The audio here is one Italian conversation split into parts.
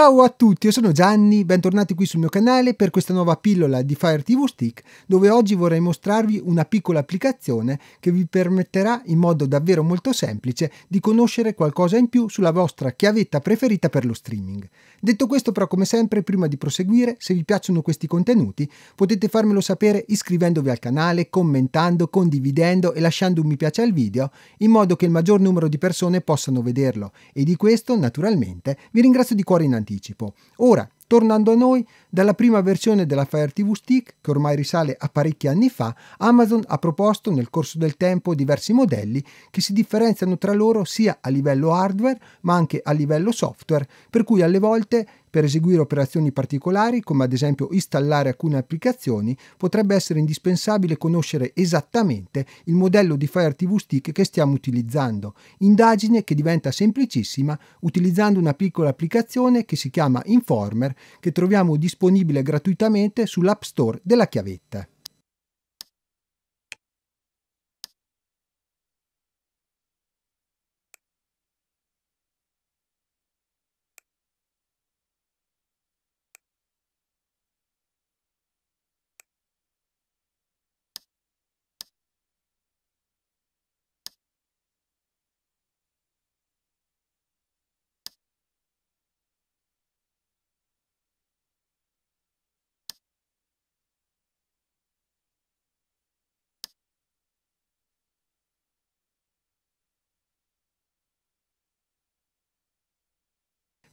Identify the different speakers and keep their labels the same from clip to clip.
Speaker 1: Ciao a tutti, io sono Gianni, bentornati qui sul mio canale per questa nuova pillola di Fire TV Stick dove oggi vorrei mostrarvi una piccola applicazione che vi permetterà in modo davvero molto semplice di conoscere qualcosa in più sulla vostra chiavetta preferita per lo streaming. Detto questo però come sempre prima di proseguire se vi piacciono questi contenuti potete farmelo sapere iscrivendovi al canale, commentando, condividendo e lasciando un mi piace al video in modo che il maggior numero di persone possano vederlo e di questo naturalmente vi ringrazio di cuore in anticipo anticipo. Ora, tornando a noi, dalla prima versione della Fire TV Stick, che ormai risale a parecchi anni fa, Amazon ha proposto nel corso del tempo diversi modelli che si differenziano tra loro sia a livello hardware ma anche a livello software, per cui alle volte per eseguire operazioni particolari, come ad esempio installare alcune applicazioni, potrebbe essere indispensabile conoscere esattamente il modello di Fire TV Stick che stiamo utilizzando, indagine che diventa semplicissima utilizzando una piccola applicazione che si chiama Informer che troviamo disponibile gratuitamente sull'App Store della chiavetta.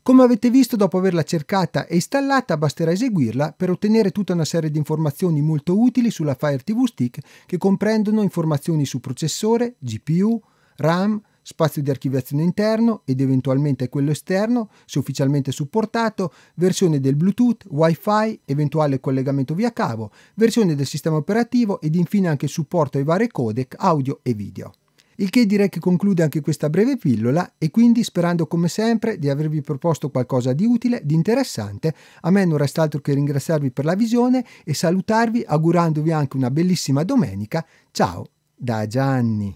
Speaker 1: Come avete visto, dopo averla cercata e installata, basterà eseguirla per ottenere tutta una serie di informazioni molto utili sulla Fire TV Stick che comprendono informazioni su processore, GPU, RAM, spazio di archiviazione interno ed eventualmente quello esterno, se ufficialmente supportato, versione del Bluetooth, Wi-Fi, eventuale collegamento via cavo, versione del sistema operativo ed infine anche supporto ai vari codec audio e video. Il che direi che conclude anche questa breve pillola e quindi sperando come sempre di avervi proposto qualcosa di utile, di interessante, a me non resta altro che ringraziarvi per la visione e salutarvi augurandovi anche una bellissima domenica. Ciao da Gianni!